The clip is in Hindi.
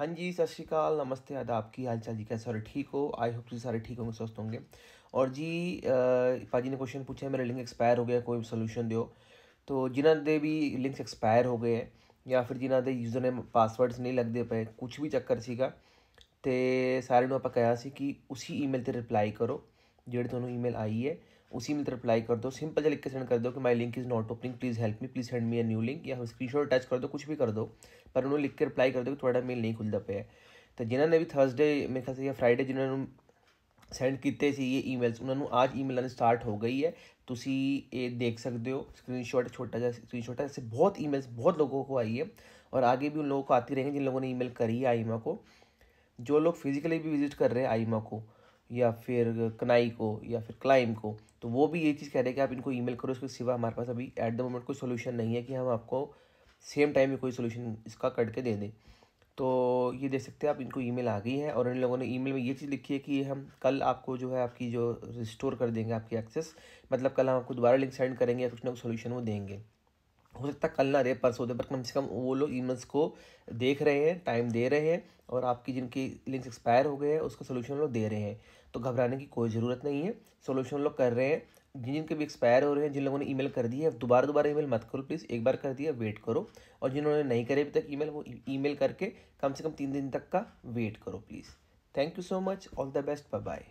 ਹਾਂਜੀ ਸਤਿ ਸ਼੍ਰੀ ਅਕਾਲ ਨਮਸਤੇ ਆਦਾਬ ਕੀ ਹਾਲ ਚਾਲ ਜੀ ਕੈਸੇ ਸਾਰੇ ਠੀਕ ਹੋ ਆਈ ਹੋਪ ਤੁਸੀਂ ਸਾਰੇ ਠੀਕ ਹੋਗੇ ਸਵਸਥ ਹੋਗੇ ਔਰ ਜੀ ਪਾਜੀ ਨੇ ਕੁਐਸਚਨ ਪੁੱਛਿਆ ਮੇਰਾ ਲਿੰਕ ਐਕਸਪਾਇਰ ਹੋ ਗਿਆ ਕੋਈ ਸੋਲੂਸ਼ਨ ਦਿਓ ਤੋ ਜਿਨ੍ਹਾਂ ਦੇ ਵੀ ਲਿੰਕਸ ਐਕਸਪਾਇਰ ਹੋ ਗਏ ਜਾਂ ਫਿਰ ਜਿਨ੍ਹਾਂ ਦੇ ਯੂਜ਼ਰ ਨੇਮ ਪਾਸਵਰਡਸ ਨਹੀਂ ਲੱਗਦੇ ਪਏ ਕੁਝ ਵੀ ਚੱਕਰ ਸੀਗਾ ਤੇ ਸਾਰਿਆਂ ਨੂੰ ਆਪਾਂ ਕਿਹਾ ਸੀ ਕਿ ਉਸੇ ਈਮੇਲ ਤੇ ਰਿਪਲਾਈ ਕਰੋ ਜਿਹੜੀ ਤੁਹਾਨੂੰ ਈਮੇਲ ਆਈ ਹੈ उसी में रिप्लाई कर दो सिंपल से लिख के सेंड कर दो कि my link is not opening please help me please send me a new link या स्क्रीन शॉट अटैच कर दो कुछ भी कर दो पर उन्होंने लिख के रिप्लाई कर दो कि थोड़ा मेल नहीं खुलता पे है तो जिन्होंने भी थर्सडे मेरे ख्याल से या फ्राइडे जिन्होंने सेंड किए थे ई मेल्स उन्होंने आज ई मेल आने स्टार्ट हो गई है तुम ये देख सकते हो शॉट छोटा जहाँ स्क्रीनशॉट शॉट ऐसे बहुत ईमेल्स बहुत लोगों को आई है और आगे भी उन लोगों को आती रहेंगे जिन लोगों ने ईमेल करी है आईमा को जो लोग फिजिकली भी विजिट कर रहे हैं आईमा को या फिर कनाई को या फिर क्लाइम को तो वो भी ये चीज़ कह रहे हैं कि आप इनको ईमेल करो इसके सिवा हमारे पास अभी एट द मोमेंट कोई सोल्यूशन नहीं है कि हम आपको सेम टाइम में कोई सोल्यूशन इसका करके दे दें तो ये देख सकते हैं आप इनको ईमेल आ गई है और इन लोगों ने ईमेल में ये चीज़ लिखी है कि हम कल आपको जो है आपकी जो रिस्टोर कर देंगे आपकी एक्सेस मतलब कल हम आपको दोबारा लिंक सेंड करेंगे या कुछ ना कुछ सोल्यूशन वो देंगे हो सकता है कल ना रहे परसों दे पर कम से कम वो लोग ईमेल्स को देख रहे हैं टाइम दे रहे हैं और आपकी जिनकी लिंक्स एक्सपायर हो गए हैं उसका सोल्यूशन लोग दे रहे हैं तो घबराने की कोई ज़रूरत नहीं है सोल्यूशन लोग कर रहे हैं जिन जिनके भी एक्सपायर हो रहे हैं जिन लोगों ने ईमेल कर दी है दोबारा दोबारा ईमेल मत करो प्लीज़ एक बार कर दिया वेट करो और जिन्होंने नहीं करे अभी तक ईमेल वो ईमेल करके कम से कम तीन दिन तक का वेट करो please thank you so much all the best bye bye